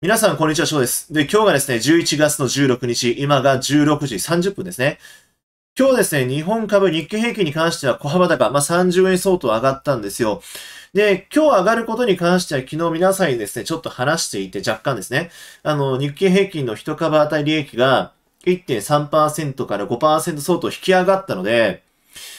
皆さん、こんにちは、翔です。で、今日がですね、11月の16日、今が16時30分ですね。今日ですね、日本株日経平均に関しては小幅高、まあ、30円相当上がったんですよ。で、今日上がることに関しては昨日皆さんにですね、ちょっと話していて若干ですね、あの、日経平均の1株当たり利益が1.3%から5%相当引き上がったので、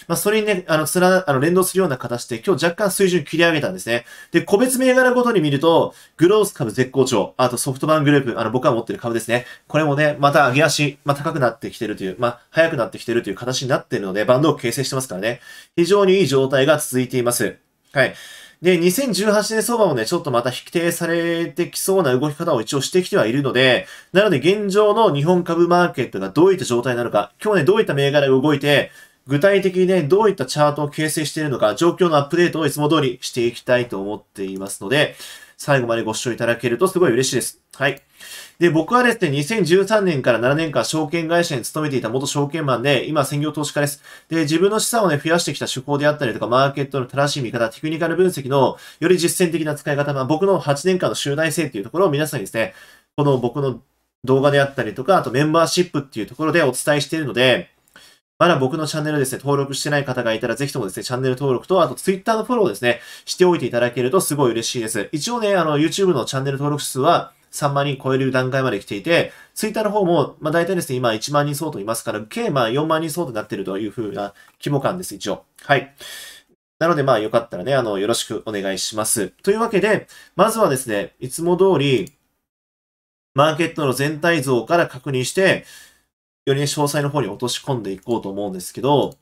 まあ、それにね、あの、つあの、連動するような形で、今日若干水準切り上げたんですね。で、個別銘柄ごとに見ると、グロース株絶好調、あとソフトバングループ、あの、僕が持ってる株ですね。これもね、また上げ足、まあ、高くなってきてるという、まあ、早くなってきてるという形になってるので、バンドを形成してますからね。非常にいい状態が続いています。はい。で、2018年相場もね、ちょっとまた否定されてきそうな動き方を一応してきてはいるので、なので現状の日本株マーケットがどういった状態なのか、今日ね、どういった銘柄が動いて、具体的にね、どういったチャートを形成しているのか、状況のアップデートをいつも通りしていきたいと思っていますので、最後までご視聴いただけるとすごい嬉しいです。はい。で、僕はですね、2013年から7年間証券会社に勤めていた元証券マンで、今専業投資家です。で、自分の資産をね、増やしてきた手法であったりとか、マーケットの正しい見方、テクニカル分析のより実践的な使い方、まあ、僕の8年間の集大成っていうところを皆さんにですね、この僕の動画であったりとか、あとメンバーシップっていうところでお伝えしているので、まだ僕のチャンネルですね、登録してない方がいたら、ぜひともですね、チャンネル登録と、あと Twitter のフォローですね、しておいていただけるとすごい嬉しいです。一応ね、あの、YouTube のチャンネル登録数は、3万人超える段階まで来ていて、ツイッターの方も、まあ大体ですね、今1万人相当いますから、計まあ4万人相当になってるというふうな規模感です、一応。はい。なのでまあよかったらね、あの、よろしくお願いします。というわけで、まずはですね、いつも通り、マーケットの全体像から確認して、よりね、詳細の方に落とし込んでいこうと思うんですけど、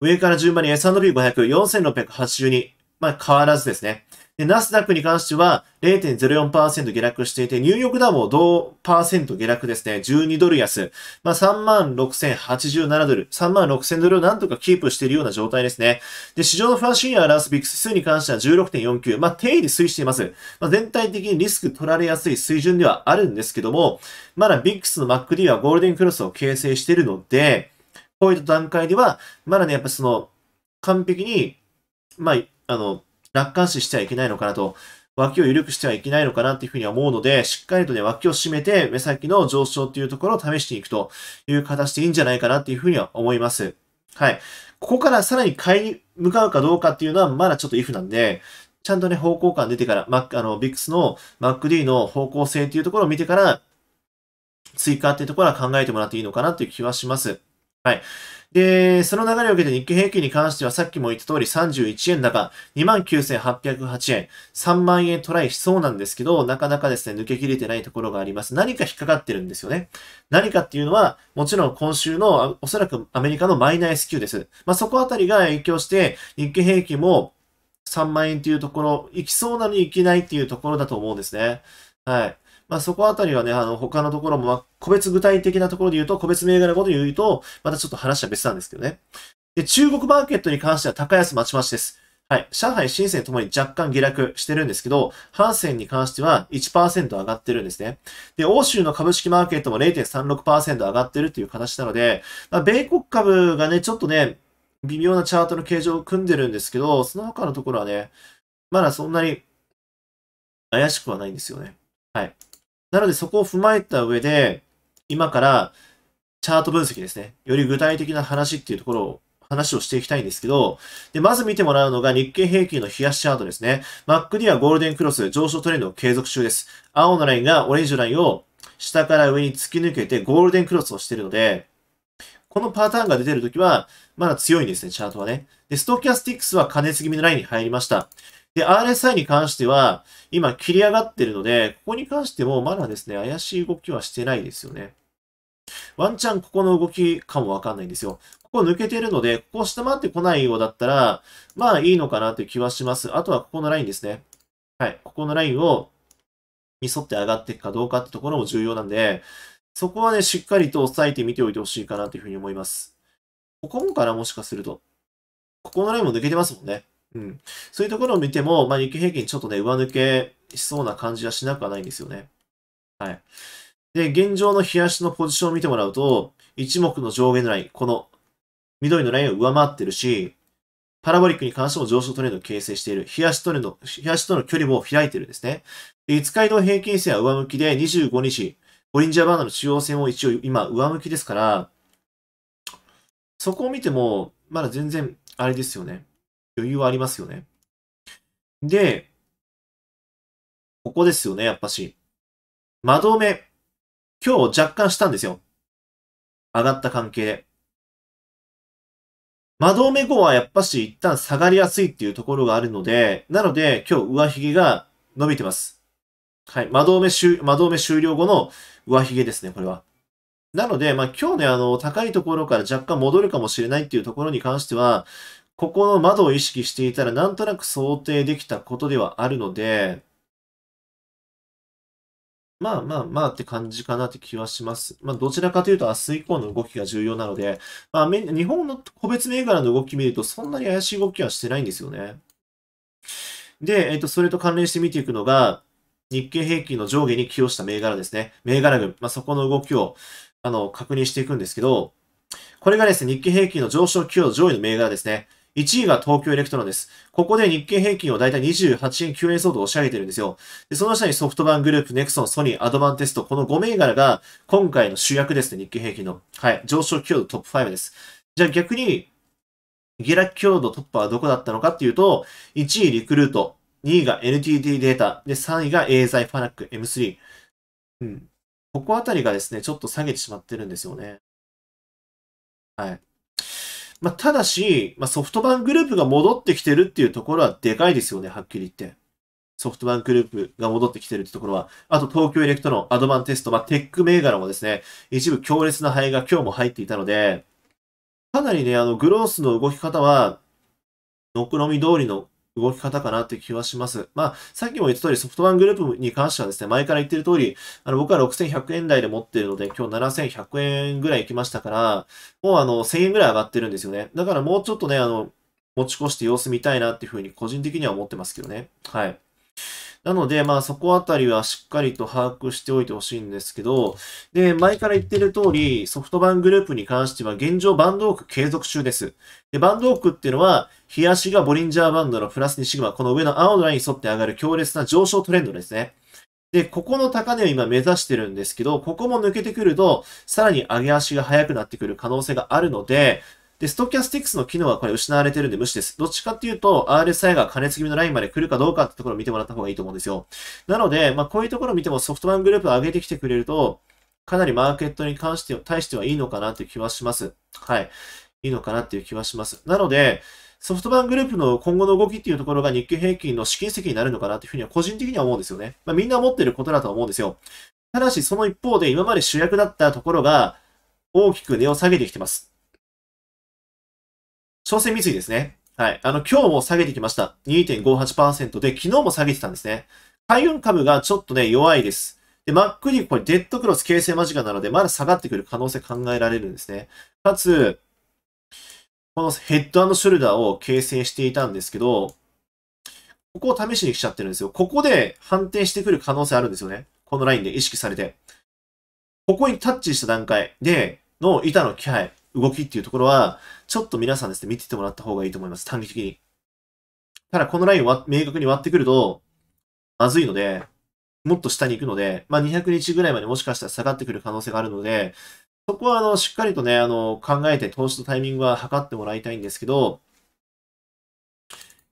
上から順番に S&P500、4682、まあ変わらずですね。で、ナスダックに関しては0.04%下落していて、ニューヨークダウも同パーセント下落ですね。12ドル安。まあ、36,087ドル。36,000ドルをなんとかキープしているような状態ですね。で、市場の不安心理を表すビックス数に関しては16.49。まあ、定位で推移しています。まあ、全体的にリスク取られやすい水準ではあるんですけども、まだビックスの MacD はゴールデンクロスを形成しているので、こういった段階では、まだね、やっぱその、完璧に、まあ、あの、楽観視してはいけないのかなと、脇を緩くしてはいけないのかなっていうふうには思うので、しっかりとね、脇を締めて、目先の上昇っていうところを試していくという形でいいんじゃないかなっていうふうには思います。はい。ここからさらに買いに向かうかどうかっていうのは、まだちょっとイフなんで、ちゃんとね、方向感出てから、マあの、VIX の MacD の方向性っていうところを見てから、追加っていうところは考えてもらっていいのかなっていう気はします。はい。で、その流れを受けて日経平均に関してはさっきも言った通り31円高、29,808円、3万円トライしそうなんですけど、なかなかですね、抜けきれてないところがあります。何か引っかかってるんですよね。何かっていうのは、もちろん今週のおそらくアメリカのマイナー S q です。まあ、そこあたりが影響して、日経平均も3万円というところ、行きそうなのに行けないっていうところだと思うんですね。はい。まあ、そこあたりはね、あの、他のところも、まあ、個別具体的なところで言うと、個別銘柄ごと言うと、またちょっと話は別なんですけどね。で、中国マーケットに関しては高安まちまちです。はい。上海、深センともに若干下落してるんですけど、ハセンに関しては1%上がってるんですね。で、欧州の株式マーケットも0.36%上がってるという形なので、まあ、米国株がね、ちょっとね、微妙なチャートの形状を組んでるんですけど、その他のところはね、まだそんなに怪しくはないんですよね。はい。なのでそこを踏まえた上で、今からチャート分析ですね。より具体的な話っていうところを、話をしていきたいんですけど、で、まず見てもらうのが日経平均の冷やしチャートですね。MacD はゴールデンクロス上昇トレンドを継続中です。青のラインがオレンジのラインを下から上に突き抜けてゴールデンクロスをしているので、このパターンが出てるときは、まだ強いんですね、チャートはね。で、ストキャスティックスは加熱気味のラインに入りました。で、RSI に関しては、今切り上がってるので、ここに関してもまだですね、怪しい動きはしてないですよね。ワンチャンここの動きかもわかんないんですよ。ここ抜けてるので、ここ下回ってこないようだったら、まあいいのかなという気はします。あとはここのラインですね。はい。ここのラインを、に沿って上がっていくかどうかってところも重要なんで、そこはね、しっかりと押さえてみておいてほしいかなというふうに思います。ここもからもしかすると。ここのラインも抜けてますもんね。うん。そういうところを見ても、まあ、日経平均ちょっとね、上抜けしそうな感じはしなくはないんですよね。はい。で、現状の冷やしのポジションを見てもらうと、一目の上下のライン、この緑のラインを上回ってるし、パラボリックに関しても上昇トレンドを形成している。冷やしトレンド、冷やしとの距離も開いてるんですね。で5日移動平均線は上向きで25日、ボリンジャーバンドの中央線を一応今上向きですから、そこを見ても、まだ全然あれですよね。余裕はありますよね。で、ここですよね、やっぱし。窓目。今日若干したんですよ。上がった関係で。窓目後はやっぱし一旦下がりやすいっていうところがあるので、なので今日上髭が伸びてます。はい。窓目終、窓目終了後の上髭ですね、これは。なので、まあ今日ね、あの、高いところから若干戻るかもしれないっていうところに関しては、ここの窓を意識していたらなんとなく想定できたことではあるので、まあまあまあって感じかなって気はします。まあどちらかというと明日以降の動きが重要なので、まあ日本の個別銘柄の動き見るとそんなに怪しい動きはしてないんですよね。で、えっと、それと関連して見ていくのが、日経平均の上下に寄与した銘柄ですね。銘柄群。まあ、そこの動きを、あの、確認していくんですけど、これがですね、日経平均の上昇寄与上位の銘柄ですね。1位が東京エレクトロンです。ここで日経平均をだいたい28円、9円相当押し上げてるんですよ。で、その下にソフトバンクグループ、ネクソン、ソニー、アドバンテスト、この5銘柄が今回の主役ですね、日経平均の。はい、上昇強度トップ5です。じゃあ逆に、下落強度トップはどこだったのかっていうと、1位リクルート、2位が NTT データ、で、3位がエーザイ、ファナック、M3。うん。ここあたりがですね、ちょっと下げてしまってるんですよね。はい。まあ、ただし、まあ、ソフトバンクグループが戻ってきてるっていうところはでかいですよね、はっきり言って。ソフトバンクグループが戻ってきてるってところは、あと東京エレクトロン、アドバンテスト、まあ、テック銘柄もですね、一部強烈な灰が今日も入っていたので、かなりね、あの、グロースの動き方は、くろみ通りの動き方かなって気はします。まあ、さっきも言った通り、ソフトバンクグループに関してはですね、前から言ってる通り、あの、僕は6100円台で持ってるので、今日7100円ぐらい行きましたから、もうあの、1000円ぐらい上がってるんですよね。だからもうちょっとね、あの、持ち越して様子見たいなっていうふうに個人的には思ってますけどね。はい。なので、まあそこあたりはしっかりと把握しておいてほしいんですけど、で、前から言ってる通り、ソフトバンクグループに関しては現状バンドオーク継続中です。で、バンドオークっていうのは、日足がボリンジャーバンドのプラス2シグマ、この上の青のラインに沿って上がる強烈な上昇トレンドですね。で、ここの高値を今目指してるんですけど、ここも抜けてくると、さらに上げ足が速くなってくる可能性があるので、で、ストキャスティクスの機能はこれ失われてるんで無視です。どっちかっていうと、RSI が加熱気味のラインまで来るかどうかってところを見てもらった方がいいと思うんですよ。なので、まあ、こういうところを見てもソフトバンクグループを上げてきてくれると、かなりマーケットに関して、対してはいいのかなっていう気はします。はい。いいのかなっていう気はします。なので、ソフトバンクグループの今後の動きっていうところが日経平均の試金石になるのかなっていうふうには個人的には思うんですよね。まあ、みんな思ってることだとは思うんですよ。ただし、その一方で今まで主役だったところが大きく値を下げてきてます。商船三井ですね。はい。あの、今日も下げてきました。2.58%で、昨日も下げてたんですね。海運株がちょっとね、弱いです。で、真っ黒にこれデッドクロス形成間近なので、まだ下がってくる可能性考えられるんですね。かつ、このヘッドショルダーを形成していたんですけど、ここを試しに来ちゃってるんですよ。ここで反転してくる可能性あるんですよね。このラインで意識されて。ここにタッチした段階での板の気配。動きっていうところは、ちょっと皆さんですね、見ててもらった方がいいと思います。短期的に。ただ、このラインを明確に割ってくると、まずいので、もっと下に行くので、まあ、200日ぐらいまでもしかしたら下がってくる可能性があるので、そこは、あの、しっかりとね、あの、考えて投資のタイミングは測ってもらいたいんですけど、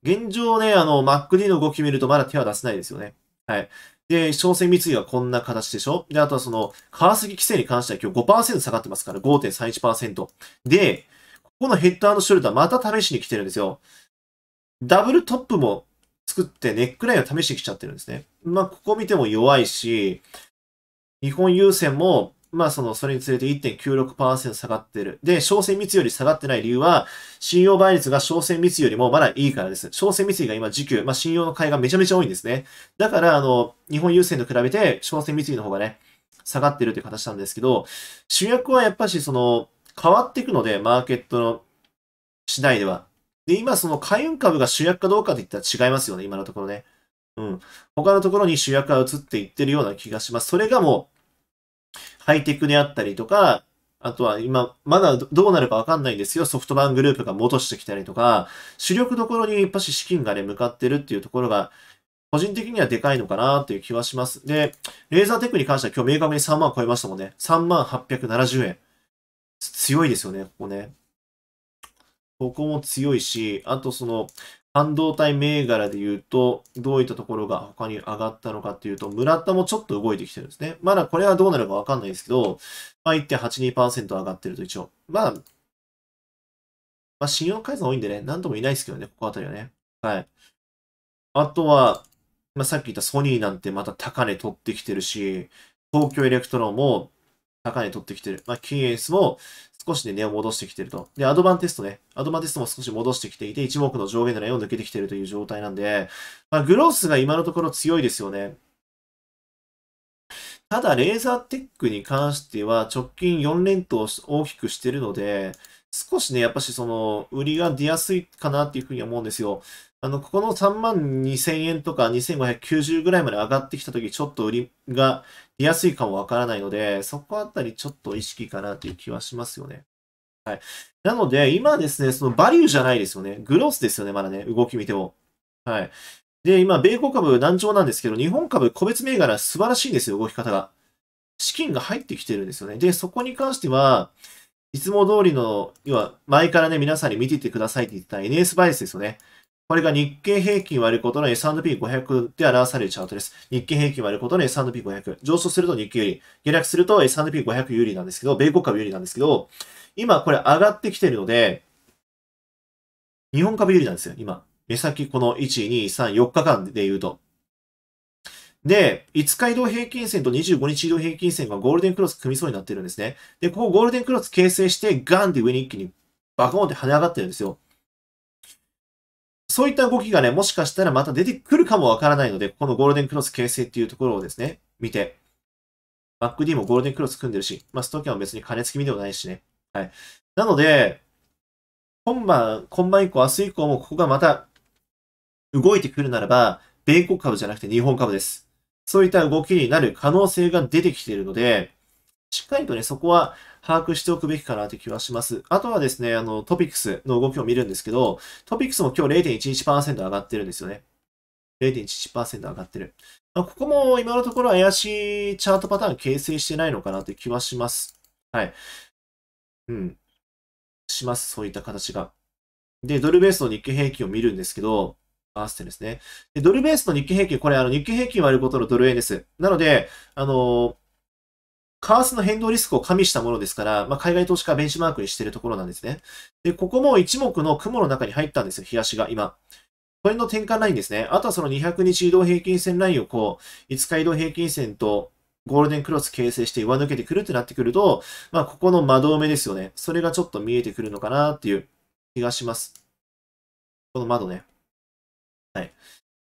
現状ね、あの、MacD の動き見るとまだ手は出せないですよね。はい。で、商船三井はこんな形でしょで、あとはその、川崎規制に関しては今日5%下がってますから、5.31%。で、ここのヘッドショルダーまた試しに来てるんですよ。ダブルトップも作ってネックラインを試してきちゃってるんですね。まあ、ここ見ても弱いし、日本郵船もまあその、それにつれて1.96%下がってる。で、商船密より下がってない理由は、信用倍率が商船密よりもまだいいからです。商船密が今時給、まあ信用の買いがめちゃめちゃ多いんですね。だから、あの、日本郵先と比べて商船密の方がね、下がってるという形なんですけど、主役はやっぱしその、変わっていくので、マーケットの次第では。で、今その海運株が主役かどうかといったら違いますよね、今のところね。うん。他のところに主役が移っていってるような気がします。それがもう、ハイテクであったりとか、あとは今、まだどうなるかわかんないんですよ。ソフトバンクグループが戻してきたりとか、主力どころにやっぱし資金がね、向かってるっていうところが、個人的にはでかいのかなっていう気はします。で、レーザーテックに関しては今日明確に3万超えましたもんね。3万870円。強いですよね、ここね。ここも強いし、あとその、半導体銘柄で言うと、どういったところが他に上がったのかっていうと、村田もちょっと動いてきてるんですね。まだこれはどうなるかわかんないですけど、まあ、1.82%上がってると一応。まあ、まあ、信用改ざん多いんでね、何度ともいないですけどね、ここあたりはね。はい。あとは、まあ、さっき言ったソニーなんてまた高値取ってきてるし、東京エレクトロンも高値取ってきてる。まあ、キーエースも少しね、値を戻してきてると。で、アドバンテストね。アドバンテストも少し戻してきていて、一目の上限のラインを抜けてきてるという状態なんで、まあ、グロースが今のところ強いですよね。ただ、レーザーテックに関しては、直近4連投を大きくしてるので、少しね、やっぱしその、売りが出やすいかなっていうふうに思うんですよ。あの、ここの3万2000円とか2590ぐらいまで上がってきたとき、ちょっと売りが出やすいかもわからないので、そこあたりちょっと意識かなという気はしますよね。はい。なので、今ですね、そのバリューじゃないですよね。グロスですよね、まだね、動き見ても。はい。で、今、米国株難聴なんですけど、日本株個別銘柄素晴らしいんですよ、動き方が。資金が入ってきてるんですよね。で、そこに関しては、いつも通りの、要は、前からね、皆さんに見ていてくださいって言った NS バイスですよね。これが日経平均割ることの S&P500 で表されるチャートです。日経平均割ることの S&P500。上昇すると日経有利。下落すると S&P500 有利なんですけど、米国株有利なんですけど、今これ上がってきてるので、日本株有利なんですよ、今。目先この1、2、3、4日間で言うと。で、5日移動平均線と25日移動平均線がゴールデンクロス組みそうになってるんですね。で、ここゴールデンクロス形成して、ガンで上に一気にバコーンって跳ね上がってるんですよ。そういった動きがね、もしかしたらまた出てくるかもわからないので、このゴールデンクロス形成っていうところをですね、見て、MacD もゴールデンクロス組んでるし、まあ、ストーキャンは別に金付き味でもないしね。はい。なので、今晩、今晩以降、明日以降もここがまた動いてくるならば、米国株じゃなくて日本株です。そういった動きになる可能性が出てきているので、しっかりとね、そこは把握しておくべきかなという気はします。あとはですね、あの、トピックスの動きを見るんですけど、トピックスも今日0.11%上がってるんですよね。0.11%上がってる。まあ、ここも今のところ怪しいチャートパターン形成してないのかなという気はします。はい。うん。します。そういった形が。で、ドルベースの日経平均を見るんですけど、合わせてですね。で、ドルベースの日経平均、これ、あの、日経平均割ることのドル円です。なので、あのー、為替の変動リスクを加味したものですから、まあ、海外投資家ベンチマークにしているところなんですね。で、ここも一目の雲の中に入ったんですよ、日足が今。これの転換ラインですね。あとはその200日移動平均線ラインをこう、5日移動平均線とゴールデンクロス形成して上抜けてくるってなってくると、まあ、ここの窓埋めですよね。それがちょっと見えてくるのかなっていう気がします。この窓ね。はい。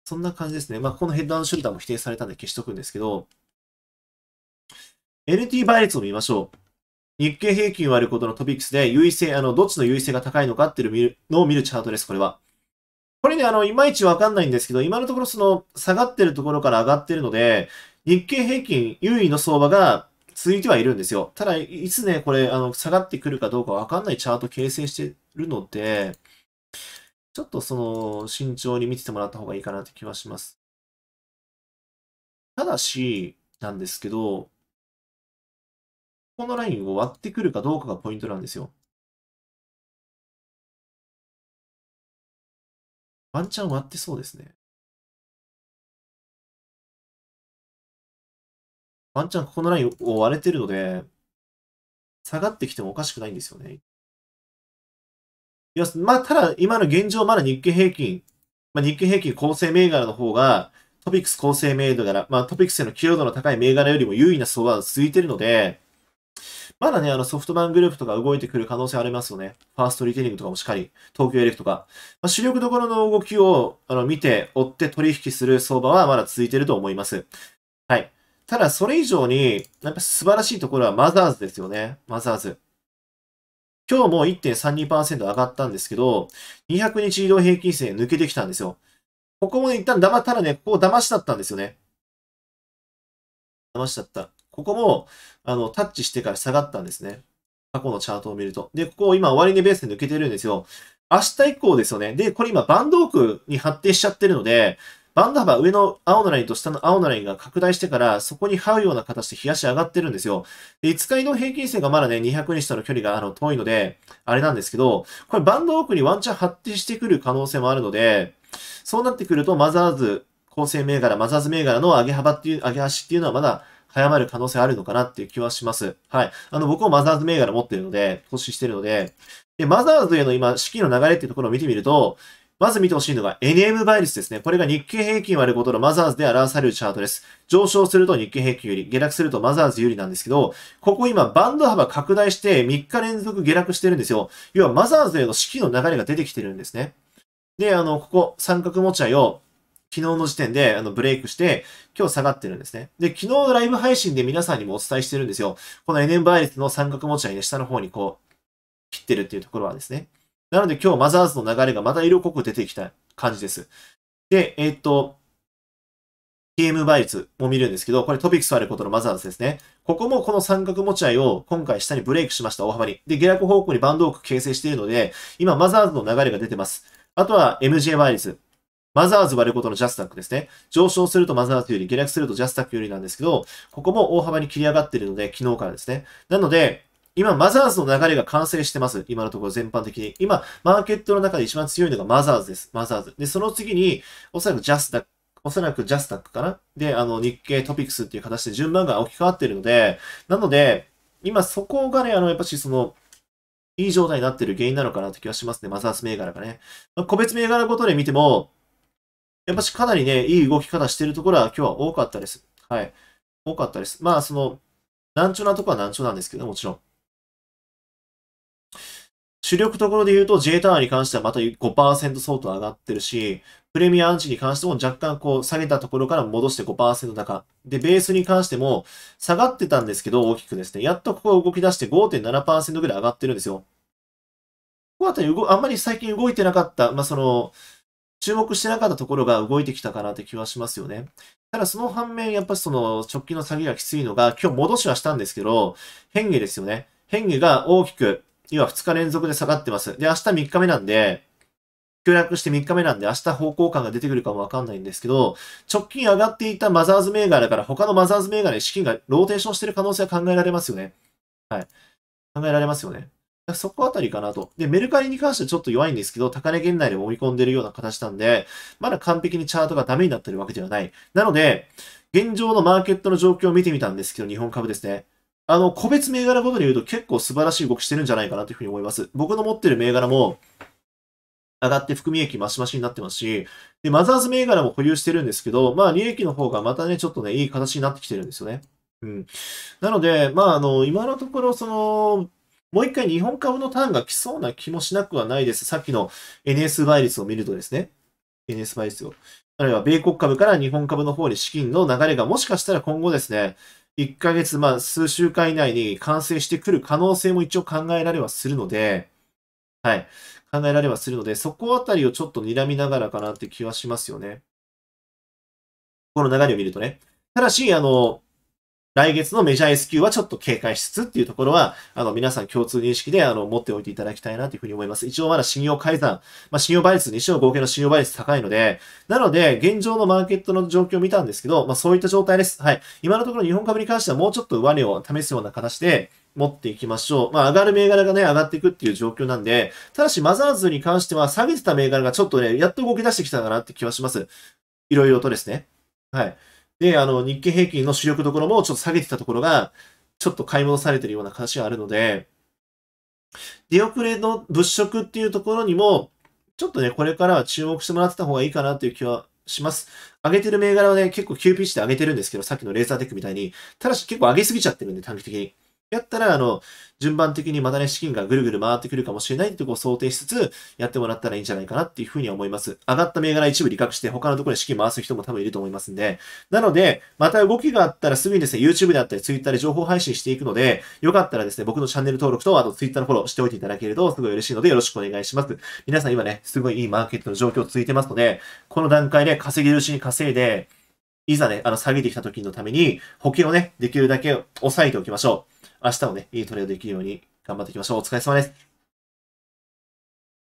そんな感じですね。まあ、このヘッダーのショルダーも否定されたんで消しとくんですけど、LT 倍率を見ましょう。日経平均割ることのトピックスで優位性、あの、どっちの優位性が高いのかっていうのを見るチャートです、これは。これね、あの、いまいちわかんないんですけど、今のところその、下がってるところから上がってるので、日経平均優位の相場が続いてはいるんですよ。ただ、いつね、これ、あの、下がってくるかどうかわかんないチャート形成してるので、ちょっとその、慎重に見ててもらった方がいいかなって気はします。ただし、なんですけど、このラインを割ってくるかどうかがポイントなんですよ。ワンチャン割ってそうですね。ワンチャンここのラインを割れてるので、下がってきてもおかしくないんですよね。いや、まあ、ただ、今の現状、まだ日経平均、まあ、日経平均構成銘柄の方が、トピックス構成銘柄、まあ、トピックスへの寄与度の高い銘柄よりも優位な相場が続いてるので、まだね、あのソフトバンクグループとか動いてくる可能性ありますよね。ファーストリテイリングとかもしっかり、東京エレクとか。まあ、主力どころの動きをあの見て、追って取引する相場はまだ続いてると思います。はい。ただ、それ以上に、やっぱ素晴らしいところはマザーズですよね。マザーズ。今日も1.32%上がったんですけど、200日移動平均線抜けてきたんですよ。ここもね、一旦黙ったらね、ここ騙しだったんですよね。騙しだった。ここも、あの、タッチしてから下がったんですね。過去のチャートを見ると。で、ここ今、終値ベースで抜けてるんですよ。明日以降ですよね。で、これ今、バンド奥に発展しちゃってるので、バンド幅上の青のラインと下の青のラインが拡大してから、そこに這うような形で冷やし上がってるんですよ。で、5日移動平均線がまだね、200日との距離があの遠いので、あれなんですけど、これバンド奥にワンチャン発展してくる可能性もあるので、そうなってくると、マザーズ、構成銘柄、マザーズ銘柄の上げ幅っていう、上げ足っていうのはまだ早まる可能性あるのかなっていう気はします。はい。あの、僕もマザーズ銘柄持ってるので、投資してるので、で、マザーズへの今、資金の流れっていうところを見てみると、まず見てほしいのが NM 倍率ですね。これが日経平均割ることのマザーズで表されるチャートです。上昇すると日経平均より、下落するとマザーズ有利なんですけど、ここ今バンド幅拡大して3日連続下落してるんですよ。要はマザーズへの資金の流れが出てきてるんですね。で、あの、ここ三角持ち合いを昨日の時点であのブレイクして、今日下がってるんですね。で、昨日のライブ配信で皆さんにもお伝えしてるんですよ。この n ネ倍率の三角持ち合いね、下の方にこう、切ってるっていうところはですね。なので今日マザーズの流れがまた色濃く出てきた感じです。で、えー、っと、TM 倍率も見るんですけど、これトピックスあることのマザーズですね。ここもこの三角持ち合いを今回下にブレイクしました、大幅に。で、下落方向にバンドーク形成しているので、今マザーズの流れが出てます。あとは MJ 倍率。マザーズ割ることのジャスダックですね。上昇するとマザーズより、下落するとジャスダックよりなんですけど、ここも大幅に切り上がってるので、昨日からですね。なので、今、マザーズの流れが完成してます。今のところ全般的に。今、マーケットの中で一番強いのがマザーズです。マザーズ。で、その次に、おそらくジャスダック、おそらくジャスダックかなで、あの、日経トピックスっていう形で順番が置き換わってるので、なので、今そこがね、あの、やっぱしその、いい状態になってる原因なのかなって気はしますね。マザーズ銘柄がね。個別銘柄ごとで見ても、やっぱしかなりね、いい動き方してるところは今日は多かったです。はい。多かったです。まあ、その、難聴なとこは難聴なんですけど、もちろん。主力ところで言うと J ターンに関してはまた5%相当上がってるし、プレミアアンチに関しても若干こう下げたところから戻して5%高。で、ベースに関しても下がってたんですけど大きくですね、やっとここが動き出して5.7%ぐらい上がってるんですよ。ここあたりあんまり最近動いてなかった、まあ、その、注目してなかったところが動いてきたかなって気はしますよね。ただその反面、やっぱりその直近の下げがきついのが、今日戻しはしたんですけど、変化ですよね。変化が大きく、今2日連続で下がってます。で、明日3日目なんで、協約して3日目なんで明日方向感が出てくるかもわかんないんですけど、直近上がっていたマザーズ銘柄から他のマザーズ銘柄に資金がローテーションしてる可能性は考えられますよね。はい。考えられますよね。そこあたりかなと。で、メルカリに関してはちょっと弱いんですけど、高値圏内で追い込んでるような形なんで、まだ完璧にチャートがダメになってるわけではない。なので、現状のマーケットの状況を見てみたんですけど、日本株ですね。あの、個別銘柄ごとに言うと結構素晴らしい動きしてるんじゃないかなというふうに思います。僕の持ってる銘柄も、上がって含み益増し増しになってますし、で、マザーズ銘柄も保有してるんですけど、まあ利益の方がまたね、ちょっとね、いい形になってきてるんですよね。うん。なので、まああの、今のところ、その、もう一回日本株のターンが来そうな気もしなくはないです。さっきの NS 倍率を見るとですね。NS 倍率を。あるいは米国株から日本株の方に資金の流れがもしかしたら今後ですね、1ヶ月、まあ数週間以内に完成してくる可能性も一応考えられはするので、はい。考えられはするので、そこあたりをちょっと睨みながらかなって気はしますよね。この流れを見るとね。ただし、あの、来月のメジャー S q はちょっと警戒しつつっていうところは、あの、皆さん共通認識で、あの、持っておいていただきたいなというふうに思います。一応まだ信用改ざん、まあ、信用倍率、西の合計の信用倍率高いので、なので、現状のマーケットの状況を見たんですけど、まあ、そういった状態です。はい。今のところ日本株に関してはもうちょっと上値を試すような形で、持っていきましょう。まあ、上がる銘柄がね、上がっていくっていう状況なんで、ただし、マザーズに関しては、下げてた銘柄がちょっとね、やっと動き出してきたかなって気はします。いろいろとですね。はい。で、あの、日経平均の主力どころもちょっと下げてたところが、ちょっと買い戻されてるような話があるので、出遅れの物色っていうところにも、ちょっとね、これからは注目してもらってた方がいいかなという気はします。上げてる銘柄はね、結構急ピッチで上げてるんですけど、さっきのレーザーテックみたいに。ただし結構上げすぎちゃってるんで、短期的に。やったら、あの、順番的にまたね、資金がぐるぐる回ってくるかもしれないってとこを想定しつつ、やってもらったらいいんじゃないかなっていうふうに思います。上がった銘柄一部利確して、他のところに資金回す人も多分いると思いますんで。なので、また動きがあったらすぐにですね、YouTube であったり Twitter で情報配信していくので、よかったらですね、僕のチャンネル登録と、あと Twitter のフォローしておいていただけると、すごい嬉しいのでよろしくお願いします。皆さん今ね、すごいいいマーケットの状況続いてますので、この段階で稼げるうちに稼いで、いざね、あの、下げてきた時のために、補給をね、できるだけ抑えておきましょう。明日もね、いいトレードできるように頑張っていきましょう。お疲れ様です。